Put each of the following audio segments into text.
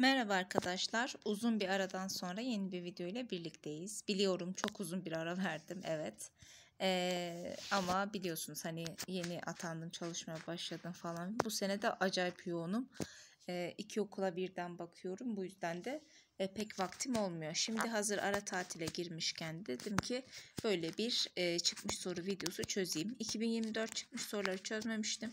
Merhaba arkadaşlar. Uzun bir aradan sonra yeni bir video ile birlikteyiz. Biliyorum çok uzun bir ara verdim. Evet. Ee, ama biliyorsunuz hani yeni atandım çalışmaya başladım falan. Bu sene de acayip yoğunum. Ee, iki okula birden bakıyorum. Bu yüzden de e, pek vaktim olmuyor. Şimdi hazır ara tatile girmişken dedim ki böyle bir e, çıkmış soru videosu çözeyim. 2024 çıkmış soruları çözmemiştim.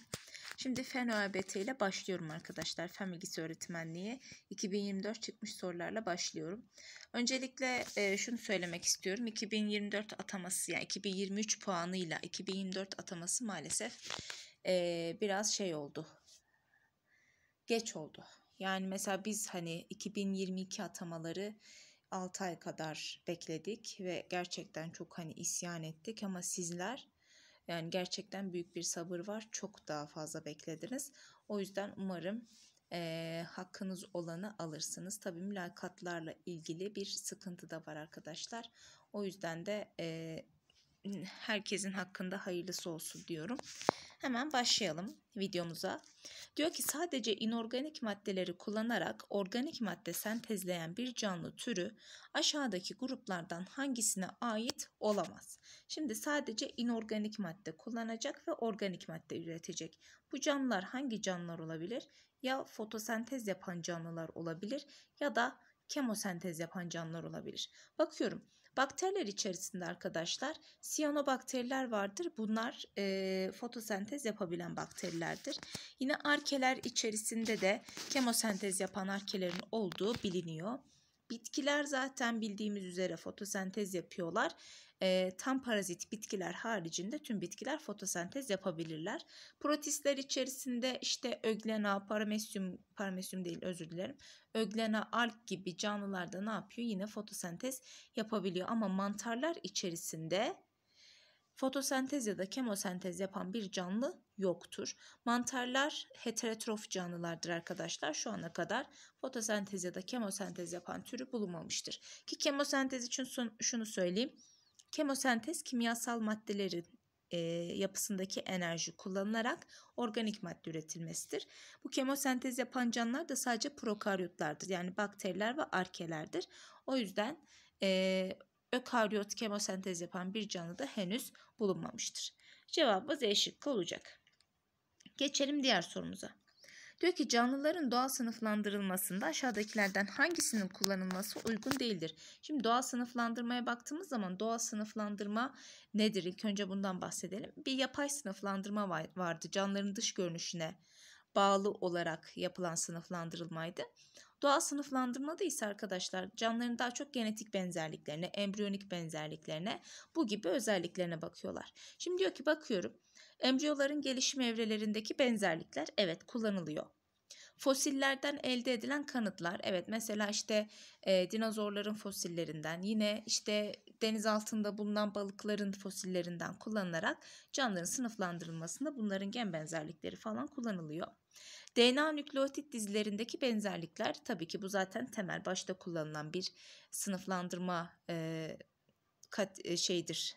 Şimdi fen ÖABT ile başlıyorum arkadaşlar. Fen bilgisi öğretmenliği 2024 çıkmış sorularla başlıyorum. Öncelikle e, şunu söylemek istiyorum. 2024 ataması yani 2023 puanıyla 2024 ataması maalesef e, biraz şey oldu. Geç oldu. Yani mesela biz hani 2022 atamaları 6 ay kadar bekledik ve gerçekten çok hani isyan ettik ama sizler yani gerçekten büyük bir sabır var. Çok daha fazla beklediniz. O yüzden umarım e, hakkınız olanı alırsınız. Tabii mülakatlarla ilgili bir sıkıntı da var arkadaşlar. O yüzden de e, herkesin hakkında hayırlısı olsun diyorum. Hemen başlayalım videomuza. Diyor ki sadece inorganik maddeleri kullanarak organik madde sentezleyen bir canlı türü aşağıdaki gruplardan hangisine ait olamaz? Şimdi sadece inorganik madde kullanacak ve organik madde üretecek. Bu canlılar hangi canlılar olabilir? Ya fotosentez yapan canlılar olabilir ya da kemosentez yapan canlılar olabilir. Bakıyorum Bakteriler içerisinde arkadaşlar siyanobakteriler vardır. Bunlar e, fotosentez yapabilen bakterilerdir. Yine arkeler içerisinde de kemosentez yapan arkelerin olduğu biliniyor. Bitkiler zaten bildiğimiz üzere fotosentez yapıyorlar. E, tam parazit bitkiler haricinde tüm bitkiler fotosentez yapabilirler. Protistler içerisinde işte öglena, paramesyum, paramesyum değil özür dilerim. Öglena, alg gibi canlılarda ne yapıyor? Yine fotosentez yapabiliyor. Ama mantarlar içerisinde Fotosentez ya da kemosentez yapan bir canlı yoktur. Mantarlar heterotrof canlılardır arkadaşlar. Şu ana kadar fotosentez ya da kemosentez yapan türü bulunmamıştır. Ki kemosentez için şunu söyleyeyim. Kemosentez kimyasal maddelerin e, yapısındaki enerji kullanılarak organik madde üretilmesidir. Bu kemosentez yapan canlılar da sadece prokaryotlardır. Yani bakteriler ve arkelerdir. O yüzden e, ökaryot kemosentez yapan bir canlı da henüz bulunmamıştır. Cevabımız E şıkkı olacak. Geçelim diğer sorumuza. Diyor ki canlıların doğal sınıflandırılmasında aşağıdakilerden hangisinin kullanılması uygun değildir? Şimdi doğal sınıflandırmaya baktığımız zaman doğal sınıflandırma nedir? İlk önce bundan bahsedelim. Bir yapay sınıflandırma vardı canlıların dış görünüşüne bağlı olarak yapılan sınıflandırılmaydı. Doğal da ise arkadaşlar canlıların daha çok genetik benzerliklerine, embriyonik benzerliklerine bu gibi özelliklerine bakıyorlar. Şimdi diyor ki bakıyorum embriyoların gelişim evrelerindeki benzerlikler evet kullanılıyor. Fosillerden elde edilen kanıtlar evet mesela işte e, dinozorların fosillerinden yine işte deniz altında bulunan balıkların fosillerinden kullanılarak canlıların sınıflandırılmasında bunların gen benzerlikleri falan kullanılıyor. DNA nükleotit dizilerindeki benzerlikler tabii ki bu zaten temel başta kullanılan bir sınıflandırma e, kat, e, şeydir.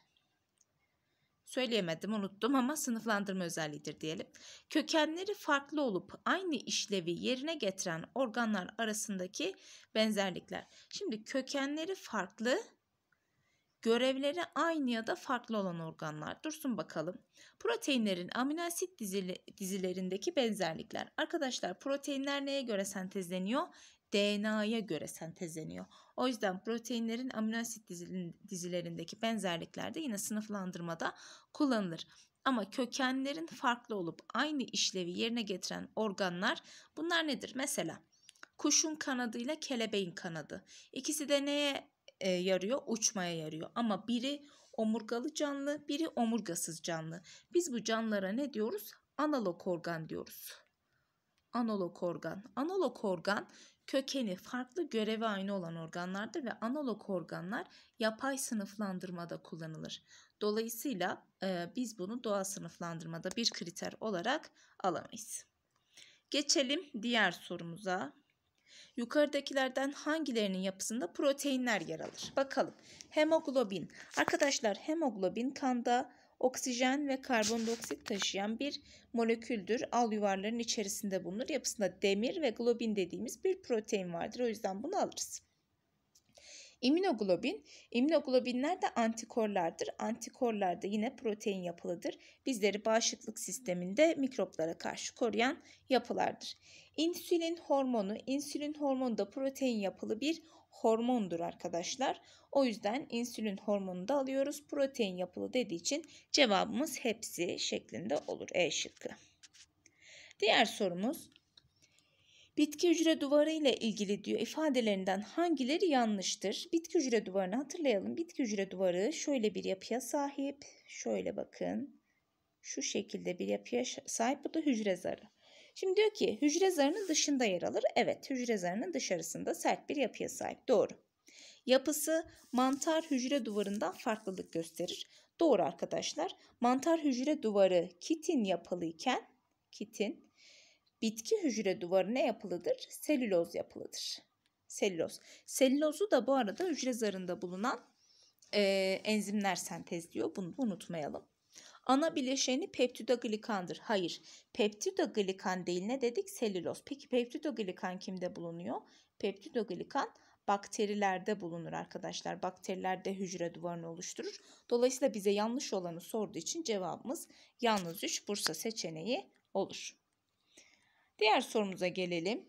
Söyleyemedim unuttum ama sınıflandırma özelliğidir diyelim. Kökenleri farklı olup aynı işlevi yerine getiren organlar arasındaki benzerlikler. Şimdi kökenleri farklı Görevleri aynı ya da farklı olan organlar. Dursun bakalım. Proteinlerin amino asit dizilerindeki benzerlikler. Arkadaşlar proteinler neye göre sentezleniyor? DNA'ya göre sentezleniyor. O yüzden proteinlerin amino asit dizilerindeki benzerlikler de yine sınıflandırmada kullanılır. Ama kökenlerin farklı olup aynı işlevi yerine getiren organlar bunlar nedir? Mesela kuşun kanadıyla kelebeğin kanadı. İkisi de neye e, yarıyor? Uçmaya yarıyor. Ama biri omurgalı canlı, biri omurgasız canlı. Biz bu canlılara ne diyoruz? Analog organ diyoruz. Analog organ. Analog organ kökeni farklı görevi aynı olan organlardır ve analog organlar yapay sınıflandırmada kullanılır. Dolayısıyla e, biz bunu doğal sınıflandırmada bir kriter olarak alamayız. Geçelim diğer sorumuza. Yukarıdakilerden hangilerinin yapısında proteinler yer alır? Bakalım. Hemoglobin. Arkadaşlar hemoglobin kanda oksijen ve karbondioksit taşıyan bir moleküldür. Al yuvarların içerisinde bulunur. Yapısında demir ve globin dediğimiz bir protein vardır. O yüzden bunu alırız. İmmünoglobin, immunoglobinler de antikorlardır. Antikorlar da yine protein yapılıdır. Bizleri bağışıklık sisteminde mikroplara karşı koruyan yapılardır. İnsülin hormonu, insülin hormonu da protein yapılı bir hormondur arkadaşlar. O yüzden insülin hormonunu da alıyoruz. Protein yapılı dediği için cevabımız hepsi şeklinde olur. E şıkkı. Diğer sorumuz Bitki hücre duvarı ile ilgili diyor ifadelerinden hangileri yanlıştır? Bitki hücre duvarını hatırlayalım. Bitki hücre duvarı şöyle bir yapıya sahip. Şöyle bakın. Şu şekilde bir yapıya sahip. Bu da hücre zarı. Şimdi diyor ki hücre zarının dışında yer alır. Evet hücre zarının dışarısında sert bir yapıya sahip. Doğru. Yapısı mantar hücre duvarından farklılık gösterir. Doğru arkadaşlar. Mantar hücre duvarı kitin yapılıyken kitin bitki hücre duvarı ne yapılıdır? Selüloz yapılıdır. Selüloz. Selülozu da bu arada hücre zarında bulunan e, enzimler sentezliyor. Bunu unutmayalım. Ana bileşeni peptidoglikandır. Hayır. Peptidoglikan değil ne dedik? Selüloz. Peki peptidoglikan kimde bulunuyor? Peptidoglikan bakterilerde bulunur arkadaşlar. Bakterilerde hücre duvarını oluşturur. Dolayısıyla bize yanlış olanı sorduğu için cevabımız yalnız 3 Bursa seçeneği olur. Diğer sorumuza gelelim.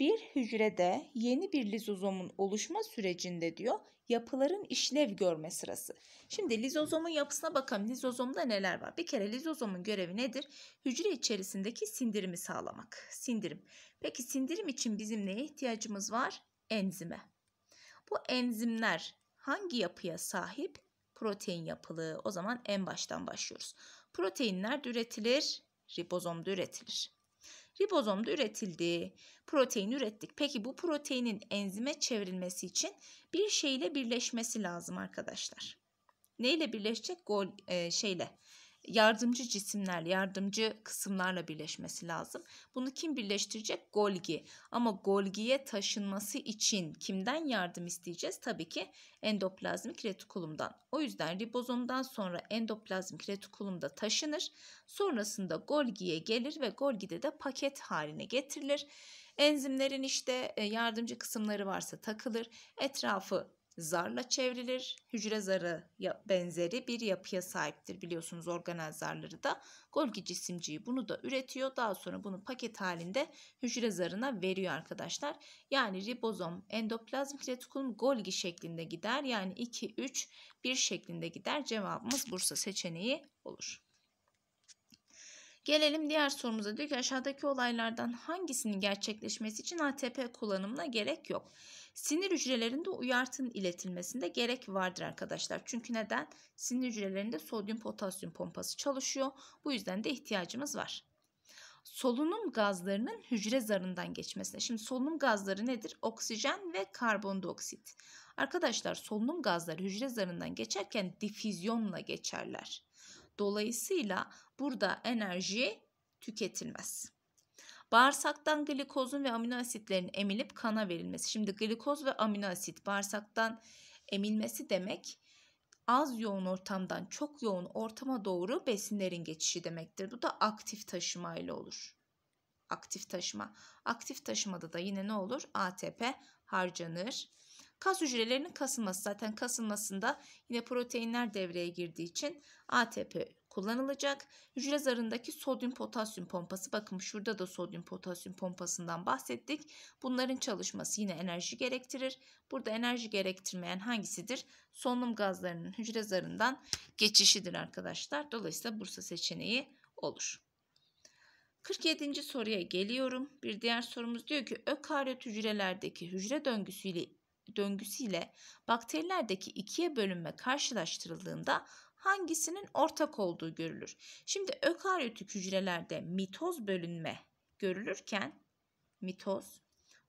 Bir hücrede yeni bir lizozomun oluşma sürecinde diyor yapıların işlev görme sırası. Şimdi lizozomun yapısına bakalım. Lizozomda neler var? Bir kere lizozomun görevi nedir? Hücre içerisindeki sindirimi sağlamak. Sindirim. Peki sindirim için bizim neye ihtiyacımız var? Enzime. Bu enzimler hangi yapıya sahip? Protein yapılı. O zaman en baştan başlıyoruz. Proteinler üretilir, ribozomda üretilir. Ribozomda üretildi. Protein ürettik. Peki bu proteinin enzime çevrilmesi için bir şeyle birleşmesi lazım arkadaşlar. Neyle birleşecek? Gol e, şeyle yardımcı cisimler, yardımcı kısımlarla birleşmesi lazım. Bunu kim birleştirecek? Golgi. Ama golgiye taşınması için kimden yardım isteyeceğiz? Tabii ki endoplazmik retikulumdan. O yüzden ribozomdan sonra endoplazmik retikulumda taşınır. Sonrasında golgiye gelir ve golgide de paket haline getirilir. Enzimlerin işte e, yardımcı kısımları varsa takılır. Etrafı zarla çevrilir. Hücre zarı benzeri bir yapıya sahiptir. Biliyorsunuz organel zarları da Golgi cisimciği bunu da üretiyor. Daha sonra bunu paket halinde hücre zarına veriyor arkadaşlar. Yani ribozom endoplazmik retikulum Golgi şeklinde gider. Yani 2 3 1 şeklinde gider. Cevabımız Bursa seçeneği olur. Gelelim diğer sorumuza. Diyor ki aşağıdaki olaylardan hangisinin gerçekleşmesi için ATP kullanımına gerek yok. Sinir hücrelerinde uyartın iletilmesinde gerek vardır arkadaşlar. Çünkü neden? Sinir hücrelerinde sodyum potasyum pompası çalışıyor. Bu yüzden de ihtiyacımız var solunum gazlarının hücre zarından geçmesine. Şimdi solunum gazları nedir? Oksijen ve karbondioksit. Arkadaşlar solunum gazları hücre zarından geçerken difüzyonla geçerler. Dolayısıyla Burada enerji tüketilmez. Bağırsaktan glikozun ve amino asitlerin emilip kana verilmesi. Şimdi glikoz ve amino asit bağırsaktan emilmesi demek az yoğun ortamdan çok yoğun ortama doğru besinlerin geçişi demektir. Bu da aktif taşıma ile olur. Aktif taşıma. Aktif taşımada da yine ne olur? ATP harcanır. Kas hücrelerinin kasılması zaten kasılmasında yine proteinler devreye girdiği için ATP kullanılacak. Hücre zarındaki sodyum potasyum pompası bakın şurada da sodyum potasyum pompasından bahsettik. Bunların çalışması yine enerji gerektirir. Burada enerji gerektirmeyen hangisidir? Solunum gazlarının hücre zarından geçişidir arkadaşlar. Dolayısıyla Bursa seçeneği olur. 47. soruya geliyorum. Bir diğer sorumuz diyor ki ökaryot hücrelerdeki hücre döngüsüyle döngüsüyle bakterilerdeki ikiye bölünme karşılaştırıldığında hangisinin ortak olduğu görülür. Şimdi ökaryotik hücrelerde mitoz bölünme görülürken mitoz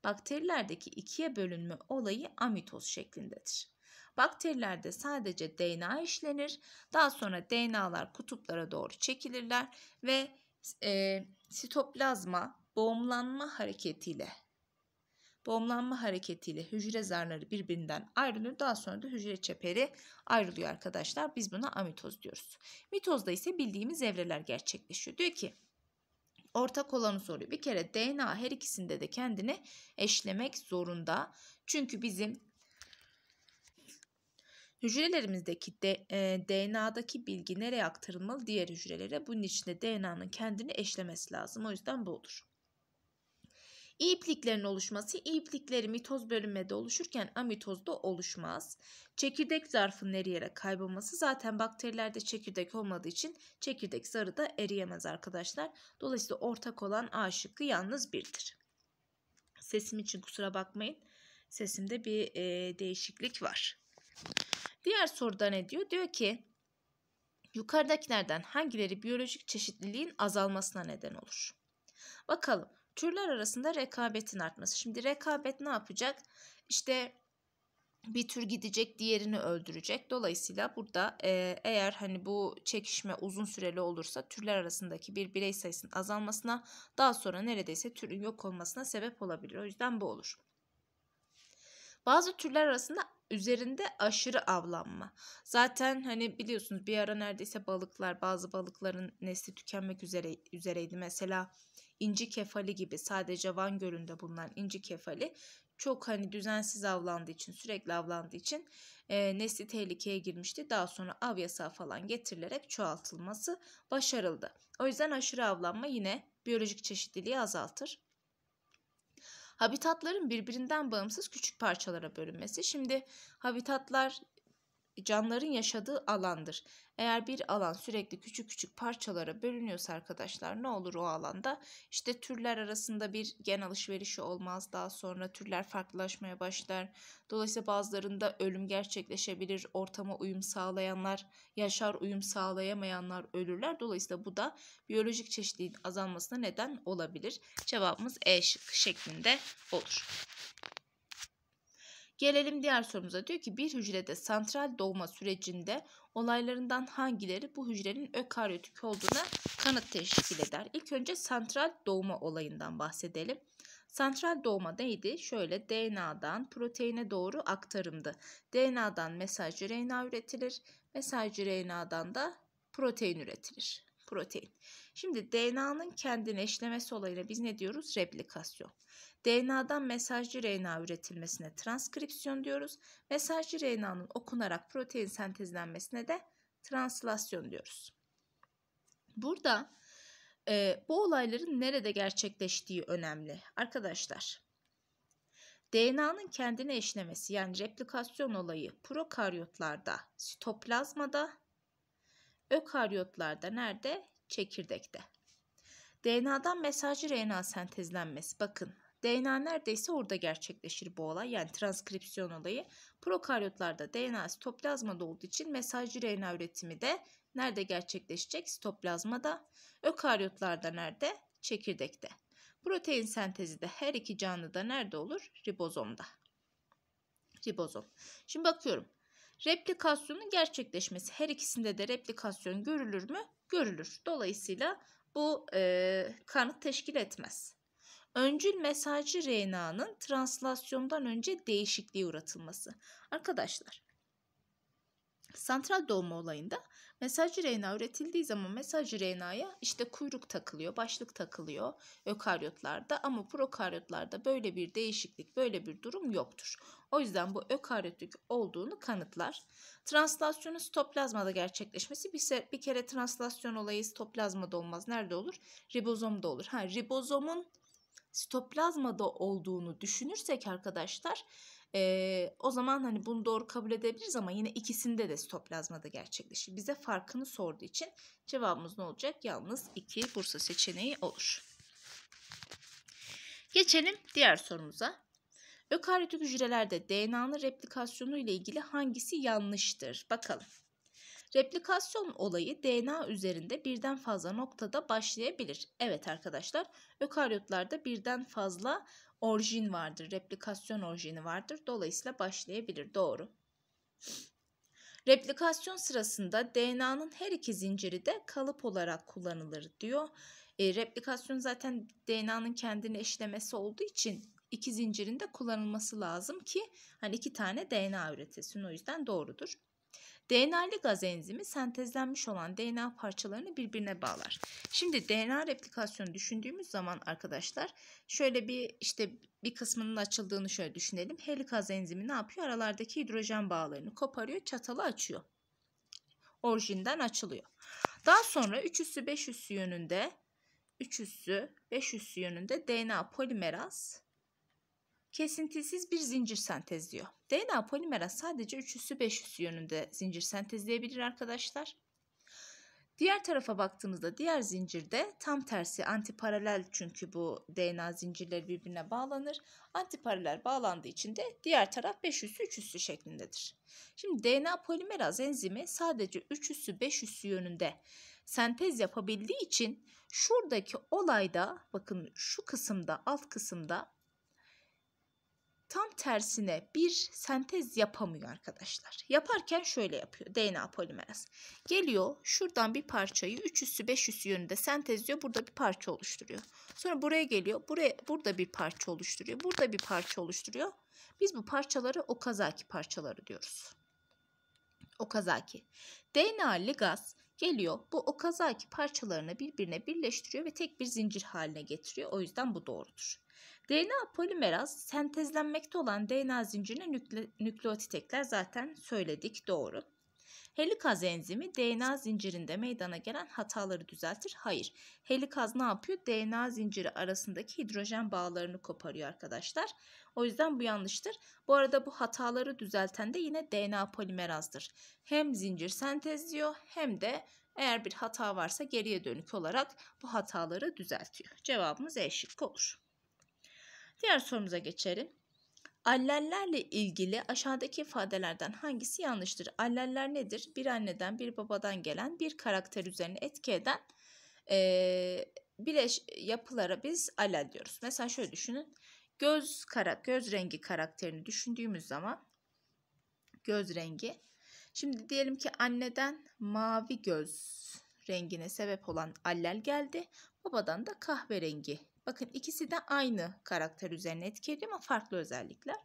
bakterilerdeki ikiye bölünme olayı amitoz şeklindedir. Bakterilerde sadece DNA işlenir. Daha sonra DNA'lar kutuplara doğru çekilirler ve e, sitoplazma boğumlanma hareketiyle boğumlanma hareketiyle hücre zarları birbirinden ayrılıyor. Daha sonra da hücre çeperi ayrılıyor arkadaşlar. Biz buna amitoz diyoruz. Mitozda ise bildiğimiz evreler gerçekleşiyor. Diyor ki ortak olanı soruyor. Bir kere DNA her ikisinde de kendini eşlemek zorunda. Çünkü bizim hücrelerimizdeki de, e, DNA'daki bilgi nereye aktarılmalı diğer hücrelere? Bunun için de DNA'nın kendini eşlemesi lazım. O yüzden bu olur. İpliklerin oluşması iplikleri mitoz bölünmede oluşurken amitozda oluşmaz. Çekirdek zarfının eriyerek kaybolması zaten bakterilerde çekirdek olmadığı için çekirdek zarı da eriyemez arkadaşlar. Dolayısıyla ortak olan A şıkkı yalnız birdir. Sesim için kusura bakmayın. Sesimde bir e, değişiklik var. Diğer soruda ne diyor? Diyor ki yukarıdakilerden hangileri biyolojik çeşitliliğin azalmasına neden olur? Bakalım Türler arasında rekabetin artması. Şimdi rekabet ne yapacak? İşte bir tür gidecek diğerini öldürecek. Dolayısıyla burada e, eğer hani bu çekişme uzun süreli olursa türler arasındaki bir birey sayısının azalmasına daha sonra neredeyse türün yok olmasına sebep olabilir. O yüzden bu olur. Bazı türler arasında üzerinde aşırı avlanma. Zaten hani biliyorsunuz bir ara neredeyse balıklar bazı balıkların nesli tükenmek üzere üzereydi. Mesela inci kefali gibi sadece Van Gölü'nde bulunan inci kefali çok hani düzensiz avlandığı için sürekli avlandığı için e, nesli tehlikeye girmişti. Daha sonra av yasağı falan getirilerek çoğaltılması başarıldı. O yüzden aşırı avlanma yine biyolojik çeşitliliği azaltır. Habitatların birbirinden bağımsız küçük parçalara bölünmesi. Şimdi habitatlar canların yaşadığı alandır. Eğer bir alan sürekli küçük küçük parçalara bölünüyorsa arkadaşlar ne olur o alanda? İşte türler arasında bir gen alışverişi olmaz. Daha sonra türler farklılaşmaya başlar. Dolayısıyla bazılarında ölüm gerçekleşebilir. Ortama uyum sağlayanlar yaşar, uyum sağlayamayanlar ölürler. Dolayısıyla bu da biyolojik çeşitliğin azalmasına neden olabilir. Cevabımız E şıkkı şeklinde olur. Gelelim diğer sorumuza. Diyor ki bir hücrede santral doğma sürecinde olaylarından hangileri bu hücrenin ökaryotik olduğuna kanıt teşkil eder? İlk önce santral doğma olayından bahsedelim. Santral doğma neydi? Şöyle DNA'dan proteine doğru aktarımdı. DNA'dan mesajcı RNA üretilir. Mesajcı RNA'dan da protein üretilir. Protein. Şimdi DNA'nın kendini eşlemesi olayına biz ne diyoruz? Replikasyon. DNA'dan mesajcı RNA üretilmesine transkripsiyon diyoruz. Mesajcı RNA'nın okunarak protein sentezlenmesine de translasyon diyoruz. Burada e, bu olayların nerede gerçekleştiği önemli arkadaşlar. DNA'nın kendine eşlemesi yani replikasyon olayı prokaryotlarda, sitoplazmada, ökaryotlarda nerede? Çekirdekte. DNA'dan mesajcı RNA sentezlenmesi bakın DNA neredeyse orada gerçekleşir bu olay yani transkripsiyon olayı. Prokaryotlarda DNA sitoplazmada olduğu için mesajcı RNA üretimi de nerede gerçekleşecek? Sitoplazmada. Ökaryotlarda nerede? Çekirdekte. Protein sentezi de her iki canlıda nerede olur? Ribozomda. Ribozom. Şimdi bakıyorum. Replikasyonun gerçekleşmesi her ikisinde de replikasyon görülür mü? Görülür. Dolayısıyla bu e, kanıt teşkil etmez öncül mesajcı RNA'nın translasyondan önce değişikliğe uğratılması. Arkadaşlar santral dolma olayında mesajcı RNA üretildiği zaman mesajcı RNA'ya işte kuyruk takılıyor, başlık takılıyor ökaryotlarda ama prokaryotlarda böyle bir değişiklik, böyle bir durum yoktur. O yüzden bu ökaryotik olduğunu kanıtlar. Translasyonun sitoplazmada gerçekleşmesi bir, se- bir kere translasyon olayı sitoplazmada olmaz. Nerede olur? Ribozomda olur. Ha, ribozomun sitoplazmada olduğunu düşünürsek arkadaşlar e, o zaman hani bunu doğru kabul edebiliriz ama yine ikisinde de sitoplazmada gerçekleşir. Bize farkını sorduğu için cevabımız ne olacak? Yalnız 2 Bursa seçeneği olur. Geçelim diğer sorumuza. Ökaryotik hücrelerde DNA'nın replikasyonu ile ilgili hangisi yanlıştır? Bakalım. Replikasyon olayı DNA üzerinde birden fazla noktada başlayabilir. Evet arkadaşlar, ökaryotlarda birden fazla orijin vardır. Replikasyon orijini vardır. Dolayısıyla başlayabilir. Doğru. Replikasyon sırasında DNA'nın her iki zinciri de kalıp olarak kullanılır diyor. E, replikasyon zaten DNA'nın kendini eşlemesi olduğu için iki zincirin de kullanılması lazım ki hani iki tane DNA üretesin. O yüzden doğrudur. DNA'lı gaz enzimi sentezlenmiş olan DNA parçalarını birbirine bağlar. Şimdi DNA replikasyonu düşündüğümüz zaman arkadaşlar şöyle bir işte bir kısmının açıldığını şöyle düşünelim. Helikaz enzimi ne yapıyor? Aralardaki hidrojen bağlarını koparıyor, çatalı açıyor. Orijinden açılıyor. Daha sonra 3 üssü 5 üssü yönünde 3 üssü 5 üssü yönünde DNA polimeraz kesintisiz bir zincir sentezliyor. DNA polimeraz sadece 3 üssü 5 üssü yönünde zincir sentezleyebilir arkadaşlar. Diğer tarafa baktığımızda diğer zincirde tam tersi antiparalel çünkü bu DNA zincirleri birbirine bağlanır. Antiparalel bağlandığı için de diğer taraf 5 üssü 3 üssü şeklindedir. Şimdi DNA polimeraz enzimi sadece 3 üssü 5 üssü yönünde sentez yapabildiği için şuradaki olayda bakın şu kısımda alt kısımda tam tersine bir sentez yapamıyor arkadaşlar. Yaparken şöyle yapıyor DNA polimeraz. Geliyor şuradan bir parçayı 3 üssü 5 üssü yönünde sentezliyor. Burada bir parça oluşturuyor. Sonra buraya geliyor. Buraya, burada bir parça oluşturuyor. Burada bir parça oluşturuyor. Biz bu parçaları okazaki parçaları diyoruz. Okazaki. DNA ligaz geliyor. Bu o kazaki parçalarını birbirine birleştiriyor ve tek bir zincir haline getiriyor. O yüzden bu doğrudur. DNA polimeraz sentezlenmekte olan DNA zincirine nükle, nükleotit zaten söyledik doğru. Helikaz enzimi DNA zincirinde meydana gelen hataları düzeltir. Hayır. Helikaz ne yapıyor? DNA zinciri arasındaki hidrojen bağlarını koparıyor arkadaşlar. O yüzden bu yanlıştır. Bu arada bu hataları düzelten de yine DNA polimerazdır. Hem zincir sentezliyor hem de eğer bir hata varsa geriye dönük olarak bu hataları düzeltiyor. Cevabımız E şıkkı olur. Diğer sorumuza geçelim. Allellerle ilgili aşağıdaki ifadelerden hangisi yanlıştır? Alleller nedir? Bir anneden, bir babadan gelen bir karakter üzerine etki eden e, bileş yapılara biz allel diyoruz. Mesela şöyle düşünün. Göz kara, göz rengi karakterini düşündüğümüz zaman göz rengi. Şimdi diyelim ki anneden mavi göz rengine sebep olan allel geldi. Babadan da kahverengi Bakın ikisi de aynı karakter üzerine etki ediyor ama farklı özellikler.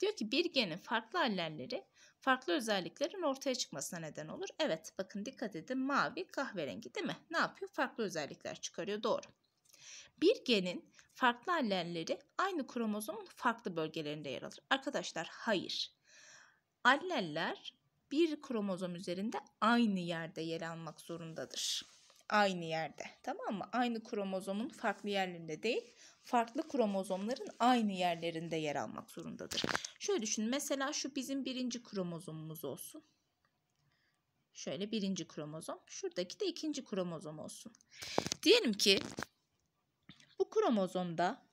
Diyor ki bir genin farklı allelleri farklı özelliklerin ortaya çıkmasına neden olur. Evet bakın dikkat edin mavi kahverengi değil mi? Ne yapıyor? Farklı özellikler çıkarıyor doğru. Bir genin farklı allelleri aynı kromozomun farklı bölgelerinde yer alır. Arkadaşlar hayır. Alleller bir kromozom üzerinde aynı yerde yer almak zorundadır aynı yerde. Tamam mı? Aynı kromozomun farklı yerlerinde değil, farklı kromozomların aynı yerlerinde yer almak zorundadır. Şöyle düşün. Mesela şu bizim birinci kromozomumuz olsun. Şöyle birinci kromozom. Şuradaki de ikinci kromozom olsun. Diyelim ki bu kromozomda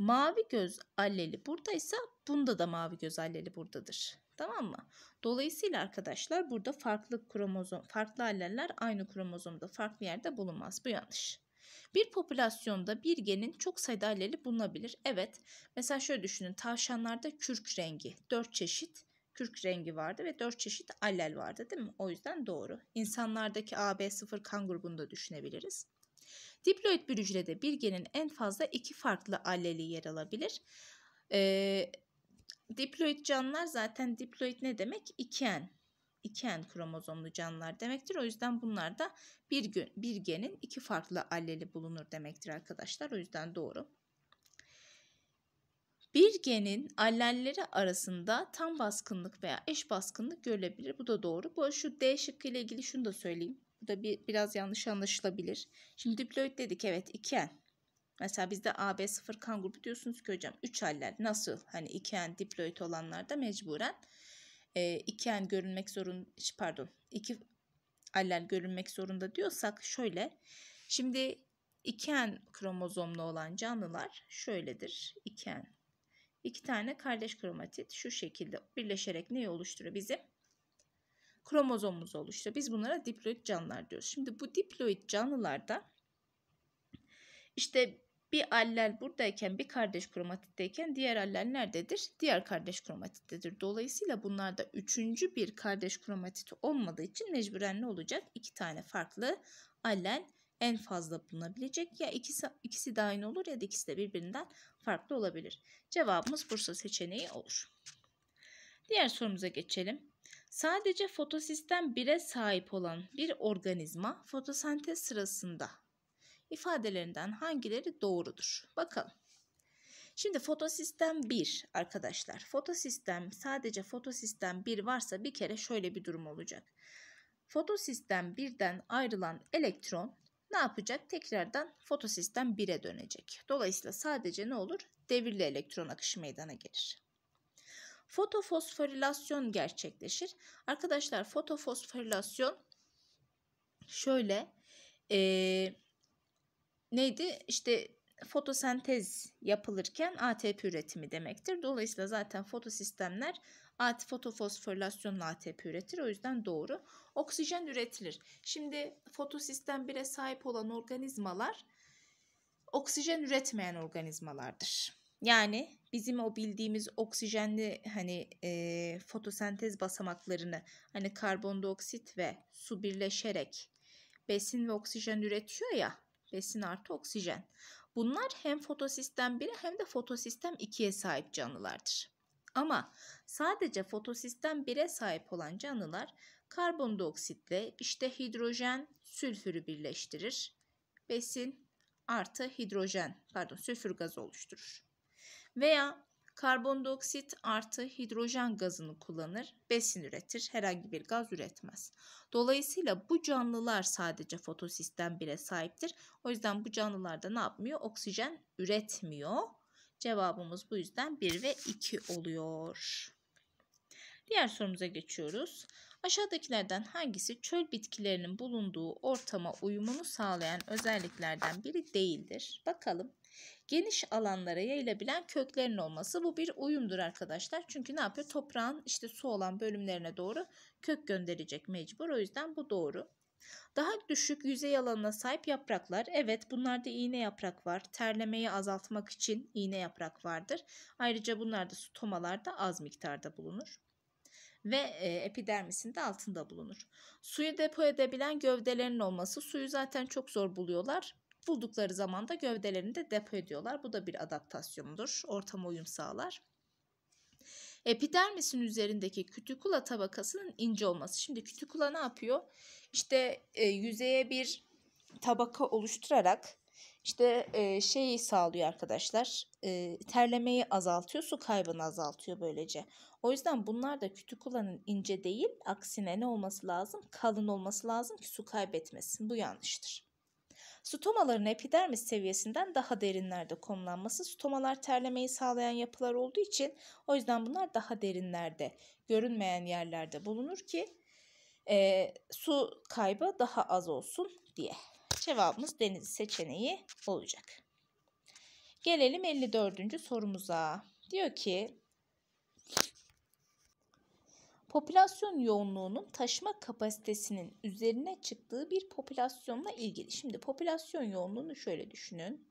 Mavi göz alleli buradaysa bunda da mavi göz alleli buradadır. Tamam mı? Dolayısıyla arkadaşlar burada farklı kromozom, farklı alleller aynı kromozomda farklı yerde bulunmaz. Bu yanlış. Bir popülasyonda bir genin çok sayıda alleli bulunabilir. Evet. Mesela şöyle düşünün. Tavşanlarda kürk rengi. Dört çeşit kürk rengi vardı ve dört çeşit allel vardı değil mi? O yüzden doğru. İnsanlardaki AB0 kan grubunu da düşünebiliriz. Diploid bir hücrede bir genin en fazla iki farklı alleli yer alabilir. Ee, diploid canlılar zaten diploid ne demek? İken. İken kromozomlu canlılar demektir. O yüzden bunlarda bir, gün, bir genin iki farklı alleli bulunur demektir arkadaşlar. O yüzden doğru. Bir genin allelleri arasında tam baskınlık veya eş baskınlık görülebilir. Bu da doğru. Bu şu D şıkkı ile ilgili şunu da söyleyeyim. Bu da bir, biraz yanlış anlaşılabilir. Şimdi diploid dedik evet 2N. Mesela bizde AB0 kan grubu diyorsunuz ki hocam 3 haller nasıl? Hani 2N diploid olanlarda mecburen e, n görünmek zorun pardon 2 allel görünmek zorunda diyorsak şöyle. Şimdi 2N kromozomlu olan canlılar şöyledir. 2N. İki tane kardeş kromatit şu şekilde birleşerek neyi oluşturuyor? Bizim kromozomumuz oluştu. Biz bunlara diploid canlılar diyoruz. Şimdi bu diploid canlılarda işte bir allel buradayken bir kardeş kromatitteyken diğer allel nerededir? Diğer kardeş kromatittedir. Dolayısıyla bunlarda üçüncü bir kardeş kromatiti olmadığı için mecburen ne olacak? İki tane farklı allel en fazla bulunabilecek. Ya ikisi, ikisi de aynı olur ya da ikisi de birbirinden farklı olabilir. Cevabımız Bursa seçeneği olur. Diğer sorumuza geçelim. Sadece fotosistem 1'e sahip olan bir organizma fotosentez sırasında ifadelerinden hangileri doğrudur? Bakalım. Şimdi fotosistem 1 arkadaşlar. Fotosistem sadece fotosistem 1 varsa bir kere şöyle bir durum olacak. Fotosistem 1'den ayrılan elektron ne yapacak? Tekrardan fotosistem 1'e dönecek. Dolayısıyla sadece ne olur? Devirli elektron akışı meydana gelir fotofosforilasyon gerçekleşir. Arkadaşlar fotofosforilasyon şöyle e, neydi işte fotosentez yapılırken ATP üretimi demektir. Dolayısıyla zaten fotosistemler fotofosforilasyonla ATP üretir. O yüzden doğru. Oksijen üretilir. Şimdi fotosistem bire sahip olan organizmalar oksijen üretmeyen organizmalardır. Yani bizim o bildiğimiz oksijenli hani e, fotosentez basamaklarını hani karbondioksit ve su birleşerek besin ve oksijen üretiyor ya besin artı oksijen. Bunlar hem fotosistem 1'e hem de fotosistem 2'ye sahip canlılardır. Ama sadece fotosistem 1'e sahip olan canlılar karbondioksitle işte hidrojen sülfürü birleştirir. Besin artı hidrojen pardon sülfür gazı oluşturur veya karbondioksit artı hidrojen gazını kullanır, besin üretir, herhangi bir gaz üretmez. Dolayısıyla bu canlılar sadece fotosistem bile sahiptir. O yüzden bu canlılar da ne yapmıyor? Oksijen üretmiyor. Cevabımız bu yüzden 1 ve 2 oluyor. Diğer sorumuza geçiyoruz. Aşağıdakilerden hangisi çöl bitkilerinin bulunduğu ortama uyumunu sağlayan özelliklerden biri değildir? Bakalım. Geniş alanlara yayılabilen köklerin olması bu bir uyumdur arkadaşlar. Çünkü ne yapıyor? Toprağın işte su olan bölümlerine doğru kök gönderecek mecbur. O yüzden bu doğru. Daha düşük yüzey alanına sahip yapraklar. Evet bunlarda iğne yaprak var. Terlemeyi azaltmak için iğne yaprak vardır. Ayrıca bunlarda su tomalarda az miktarda bulunur ve e, epidermisinde altında bulunur. Suyu depo edebilen gövdelerinin olması suyu zaten çok zor buluyorlar. Buldukları zaman da gövdelerini de depo ediyorlar. Bu da bir adaptasyondur. Ortama uyum sağlar. Epidermisin üzerindeki kütükula tabakasının ince olması. Şimdi kütükula ne yapıyor? İşte e, yüzeye bir tabaka oluşturarak işte e, şeyi sağlıyor arkadaşlar. E, terlemeyi azaltıyor, su kaybını azaltıyor böylece. O yüzden bunlar da kütikulanın ince değil, aksine ne olması lazım? Kalın olması lazım ki su kaybetmesin. Bu yanlıştır. Stomaların epidermis seviyesinden daha derinlerde konumlanması stomalar terlemeyi sağlayan yapılar olduğu için o yüzden bunlar daha derinlerde, görünmeyen yerlerde bulunur ki e, su kaybı daha az olsun diye. Cevabımız deniz seçeneği olacak. Gelelim 54. sorumuza. Diyor ki popülasyon yoğunluğunun taşıma kapasitesinin üzerine çıktığı bir popülasyonla ilgili. Şimdi popülasyon yoğunluğunu şöyle düşünün.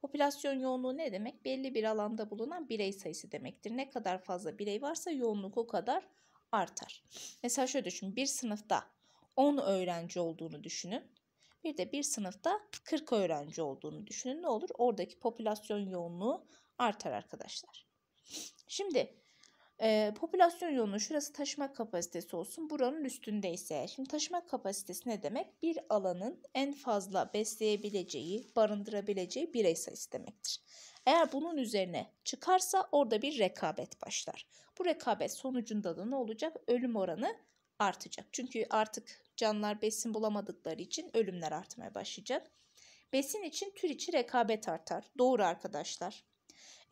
Popülasyon yoğunluğu ne demek? Belli bir alanda bulunan birey sayısı demektir. Ne kadar fazla birey varsa yoğunluk o kadar artar. Mesela şöyle düşünün, Bir sınıfta 10 öğrenci olduğunu düşünün. Bir de bir sınıfta 40 öğrenci olduğunu düşünün. Ne olur? Oradaki popülasyon yoğunluğu artar arkadaşlar. Şimdi e, popülasyon yoğunluğu şurası taşıma kapasitesi olsun. Buranın üstündeyse Şimdi taşıma kapasitesi ne demek? Bir alanın en fazla besleyebileceği, barındırabileceği birey sayısı demektir. Eğer bunun üzerine çıkarsa orada bir rekabet başlar. Bu rekabet sonucunda da ne olacak? Ölüm oranı artacak. Çünkü artık canlılar besin bulamadıkları için ölümler artmaya başlayacak. Besin için tür içi rekabet artar. Doğru arkadaşlar.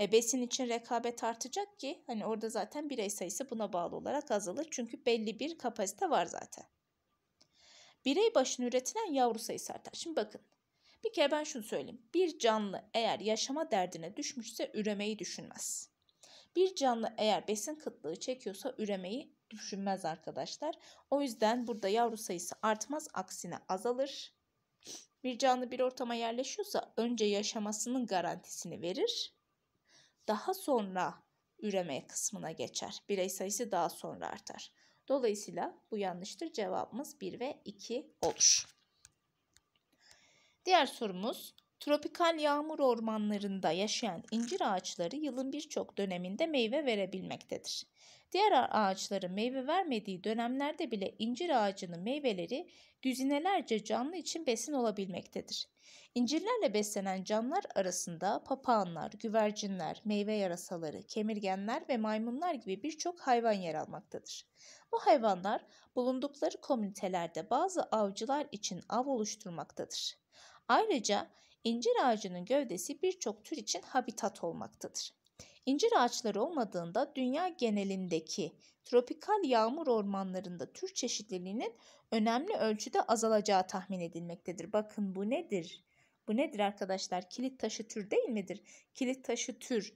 E, besin için rekabet artacak ki hani orada zaten birey sayısı buna bağlı olarak azalır. Çünkü belli bir kapasite var zaten. Birey başına üretilen yavru sayısı artar. Şimdi bakın bir kere ben şunu söyleyeyim. Bir canlı eğer yaşama derdine düşmüşse üremeyi düşünmez. Bir canlı eğer besin kıtlığı çekiyorsa üremeyi düşünmez arkadaşlar. O yüzden burada yavru sayısı artmaz aksine azalır. Bir canlı bir ortama yerleşiyorsa önce yaşamasının garantisini verir. Daha sonra üreme kısmına geçer. Birey sayısı daha sonra artar. Dolayısıyla bu yanlıştır. Cevabımız 1 ve 2 olur. Diğer sorumuz Tropikal yağmur ormanlarında yaşayan incir ağaçları yılın birçok döneminde meyve verebilmektedir. Diğer ağaçların meyve vermediği dönemlerde bile incir ağacının meyveleri düzinelerce canlı için besin olabilmektedir. İncirlerle beslenen canlılar arasında papağanlar, güvercinler, meyve yarasaları, kemirgenler ve maymunlar gibi birçok hayvan yer almaktadır. Bu hayvanlar bulundukları komünitelerde bazı avcılar için av oluşturmaktadır. Ayrıca incir ağacının gövdesi birçok tür için habitat olmaktadır. İncir ağaçları olmadığında dünya genelindeki tropikal yağmur ormanlarında tür çeşitliliğinin önemli ölçüde azalacağı tahmin edilmektedir. Bakın bu nedir? Bu nedir arkadaşlar? Kilit taşı tür değil midir? Kilit taşı tür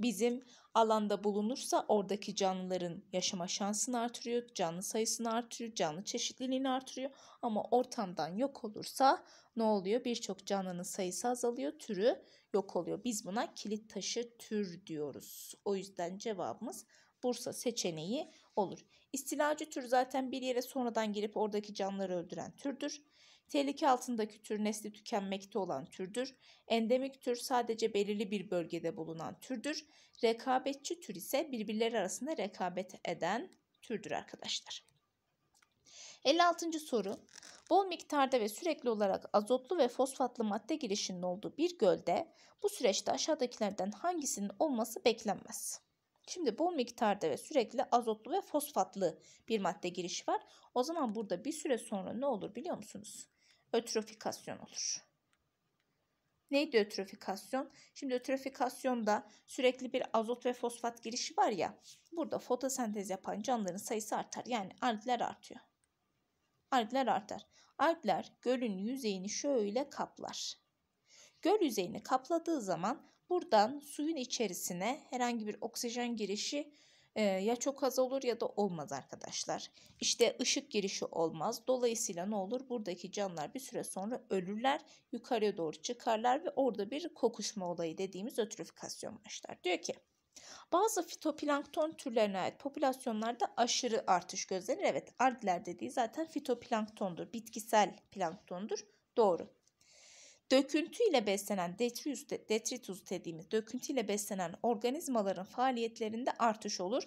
bizim alanda bulunursa oradaki canlıların yaşama şansını artırıyor, canlı sayısını artırıyor, canlı çeşitliliğini artırıyor. Ama ortamdan yok olursa ne oluyor? Birçok canlının sayısı azalıyor, türü yok oluyor. Biz buna kilit taşı tür diyoruz. O yüzden cevabımız Bursa seçeneği olur. İstilacı tür zaten bir yere sonradan girip oradaki canlıları öldüren türdür. Tehlike altındaki tür nesli tükenmekte olan türdür. Endemik tür sadece belirli bir bölgede bulunan türdür. Rekabetçi tür ise birbirleri arasında rekabet eden türdür arkadaşlar. 56. soru Bol miktarda ve sürekli olarak azotlu ve fosfatlı madde girişinin olduğu bir gölde bu süreçte aşağıdakilerden hangisinin olması beklenmez. Şimdi bol miktarda ve sürekli azotlu ve fosfatlı bir madde girişi var. O zaman burada bir süre sonra ne olur biliyor musunuz? Ötrofikasyon olur. Neydi ötrofikasyon? Şimdi ötrofikasyonda sürekli bir azot ve fosfat girişi var ya. Burada fotosentez yapan canlıların sayısı artar. Yani algler artıyor. Algler artar. Algler gölün yüzeyini şöyle kaplar. Göl yüzeyini kapladığı zaman buradan suyun içerisine herhangi bir oksijen girişi e, ya çok az olur ya da olmaz arkadaşlar. İşte ışık girişi olmaz. Dolayısıyla ne olur? Buradaki canlılar bir süre sonra ölürler, yukarıya doğru çıkarlar ve orada bir kokuşma olayı dediğimiz ötrüfikasyon başlar. Diyor ki bazı fitoplankton türlerine ait popülasyonlarda aşırı artış gözlenir. Evet ardiler dediği zaten fitoplanktondur. Bitkisel planktondur. Doğru. Döküntü ile beslenen detritus, detritus dediğimiz döküntü ile beslenen organizmaların faaliyetlerinde artış olur.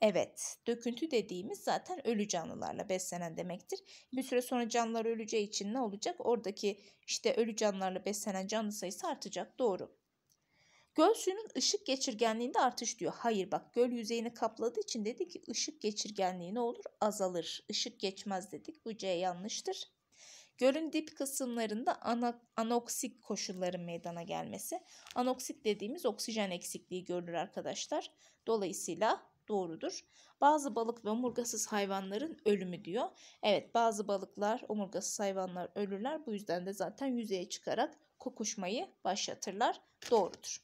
Evet, döküntü dediğimiz zaten ölü canlılarla beslenen demektir. Bir süre sonra canlılar öleceği için ne olacak? Oradaki işte ölü canlılarla beslenen canlı sayısı artacak. Doğru. Göl suyunun ışık geçirgenliğinde artış diyor. Hayır bak göl yüzeyini kapladığı için dedi ki ışık geçirgenliği ne olur? Azalır. Işık geçmez dedik. Bu C yanlıştır. Gölün dip kısımlarında ana, anoksik koşulların meydana gelmesi. Anoksik dediğimiz oksijen eksikliği görülür arkadaşlar. Dolayısıyla doğrudur. Bazı balık ve omurgasız hayvanların ölümü diyor. Evet bazı balıklar, omurgasız hayvanlar ölürler. Bu yüzden de zaten yüzeye çıkarak kokuşmayı başlatırlar. Doğrudur.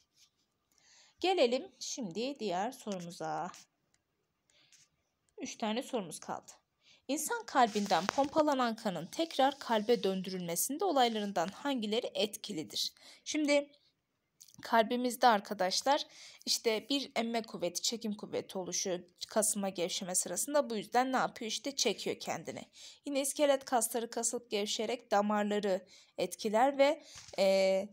Gelelim şimdi diğer sorumuza. Üç tane sorumuz kaldı. İnsan kalbinden pompalanan kanın tekrar kalbe döndürülmesinde olaylarından hangileri etkilidir? Şimdi kalbimizde arkadaşlar işte bir emme kuvveti, çekim kuvveti oluşuyor kasılma gevşeme sırasında. Bu yüzden ne yapıyor? İşte çekiyor kendini. Yine iskelet kasları kasılıp gevşeyerek damarları etkiler ve e,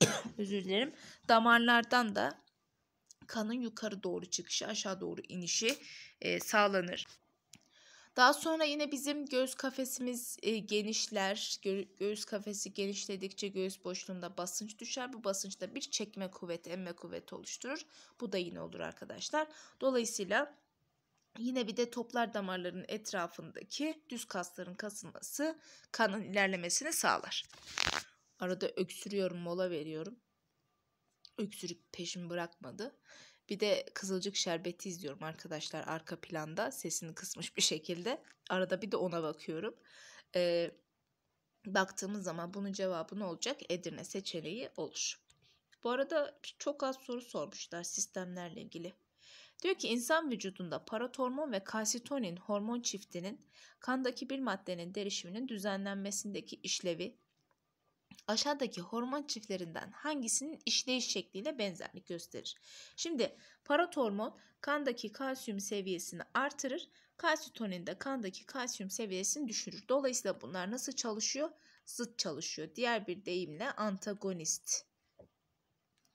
özür dilerim damarlardan da kanın yukarı doğru çıkışı aşağı doğru inişi e, sağlanır. Daha sonra yine bizim göğüs kafesimiz e, genişler. Gö göğüs kafesi genişledikçe göğüs boşluğunda basınç düşer. Bu basınçta bir çekme kuvveti, emme kuvveti oluşturur. Bu da yine olur arkadaşlar. Dolayısıyla yine bir de toplar damarların etrafındaki düz kasların kasılması kanın ilerlemesini sağlar. Arada öksürüyorum, mola veriyorum. Öksürük peşim bırakmadı. Bir de Kızılcık Şerbeti izliyorum arkadaşlar arka planda sesini kısmış bir şekilde. Arada bir de ona bakıyorum. Ee, baktığımız zaman bunun cevabı ne olacak? Edirne seçeneği olur. Bu arada çok az soru sormuşlar sistemlerle ilgili. Diyor ki insan vücudunda paratormon ve kalsitonin hormon çiftinin kandaki bir maddenin derişiminin düzenlenmesindeki işlevi aşağıdaki hormon çiftlerinden hangisinin işleyiş şekliyle benzerlik gösterir? Şimdi parat hormon kandaki kalsiyum seviyesini artırır. Kalsitonin de kandaki kalsiyum seviyesini düşürür. Dolayısıyla bunlar nasıl çalışıyor? Zıt çalışıyor. Diğer bir deyimle antagonist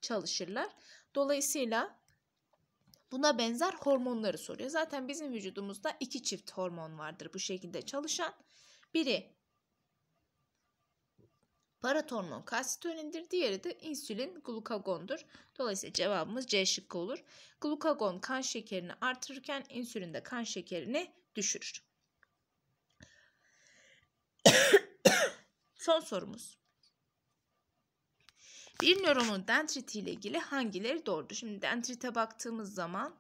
çalışırlar. Dolayısıyla Buna benzer hormonları soruyor. Zaten bizim vücudumuzda iki çift hormon vardır bu şekilde çalışan. Biri Paratormon kalsitonindir. Diğeri de insülin glukagondur. Dolayısıyla cevabımız C şıkkı olur. Glukagon kan şekerini artırırken insülin de kan şekerini düşürür. Son sorumuz. Bir nöronun dendriti ile ilgili hangileri doğrudur? Şimdi dendrite baktığımız zaman,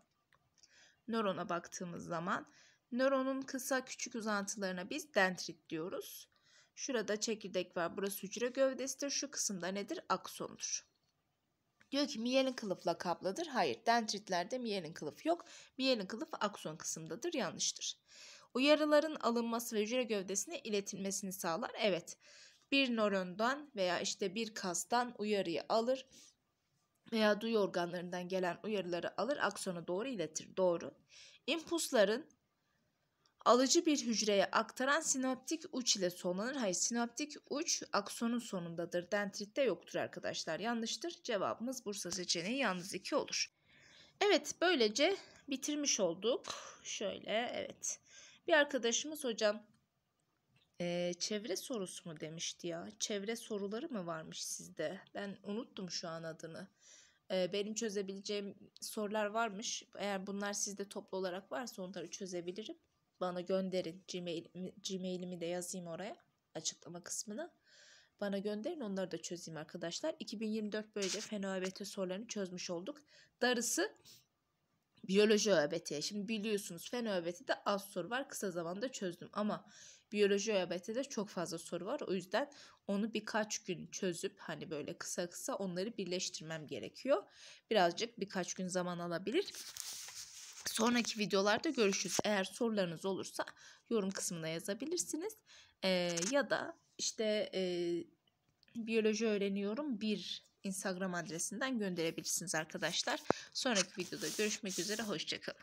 nörona baktığımız zaman nöronun kısa küçük uzantılarına biz dendrit diyoruz. Şurada çekirdek var. Burası hücre gövdesidir. Şu kısımda nedir? Aksondur. Diyor ki miyelin kılıfla kaplıdır. Hayır dendritlerde miyelin kılıf yok. Miyelin kılıf akson kısımdadır. Yanlıştır. Uyarıların alınması ve hücre gövdesine iletilmesini sağlar. Evet bir nörondan veya işte bir kastan uyarıyı alır veya duyu organlarından gelen uyarıları alır aksona doğru iletir. Doğru. İmpulsların alıcı bir hücreye aktaran sinaptik uç ile sonlanır. Hayır sinaptik uç aksonun sonundadır. Dentritte yoktur arkadaşlar. Yanlıştır. Cevabımız Bursa seçeneği yalnız 2 olur. Evet böylece bitirmiş olduk. Şöyle evet. Bir arkadaşımız hocam ee, çevre sorusu mu demişti ya? Çevre soruları mı varmış sizde? Ben unuttum şu an adını. Ee, benim çözebileceğim sorular varmış. Eğer bunlar sizde toplu olarak varsa onları çözebilirim bana gönderin. Gmail, Gmail'imi de yazayım oraya açıklama kısmına. Bana gönderin onları da çözeyim arkadaşlar. 2024 böylece fen ÖBT sorularını çözmüş olduk. Darısı biyoloji ÖBT'ye. Şimdi biliyorsunuz fen ÖBT'de az soru var. Kısa zamanda çözdüm ama biyoloji ÖBT'de çok fazla soru var. O yüzden onu birkaç gün çözüp hani böyle kısa kısa onları birleştirmem gerekiyor. Birazcık birkaç gün zaman alabilir. Sonraki videolarda görüşürüz. Eğer sorularınız olursa yorum kısmına yazabilirsiniz. Ee, ya da işte e, biyoloji öğreniyorum bir Instagram adresinden gönderebilirsiniz arkadaşlar. Sonraki videoda görüşmek üzere. Hoşçakalın.